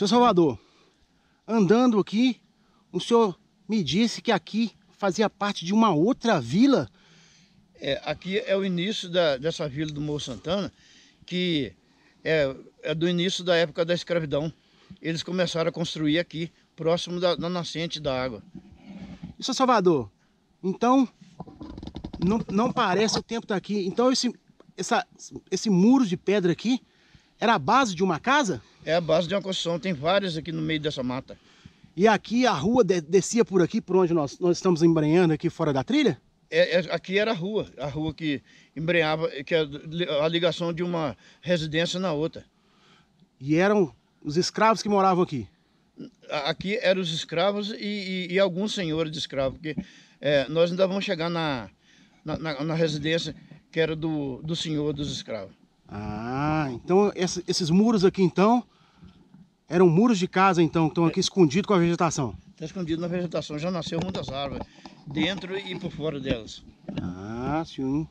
Seu Salvador, andando aqui, o senhor me disse que aqui fazia parte de uma outra vila. É, aqui é o início da, dessa vila do Morro Santana, que é, é, do início da época da escravidão. Eles começaram a construir aqui, próximo da, da nascente da água. E, seu Salvador, então, não, não parece o tempo daqui. Então, esse, essa, esse muro de pedra aqui era a base de uma casa? É a base de uma construção, tem várias aqui no meio dessa mata. E aqui a rua descia por aqui, por onde nós, nós estamos embrenhando aqui fora da trilha? É, é, aqui era a rua, a rua que embrenhava, que é a ligação de uma residência na outra. E eram os escravos que moravam aqui? Aqui eram os escravos e, e, e alguns senhores de escravos, porque é, nós ainda vamos chegar na, na, na, na residência que era do, do senhor dos escravos. Ah, então esses muros aqui então eram muros de casa, então, que estão aqui é. escondidos com a vegetação? Está escondido na vegetação, já nasceu muitas árvores, dentro e por fora delas. Ah, sim.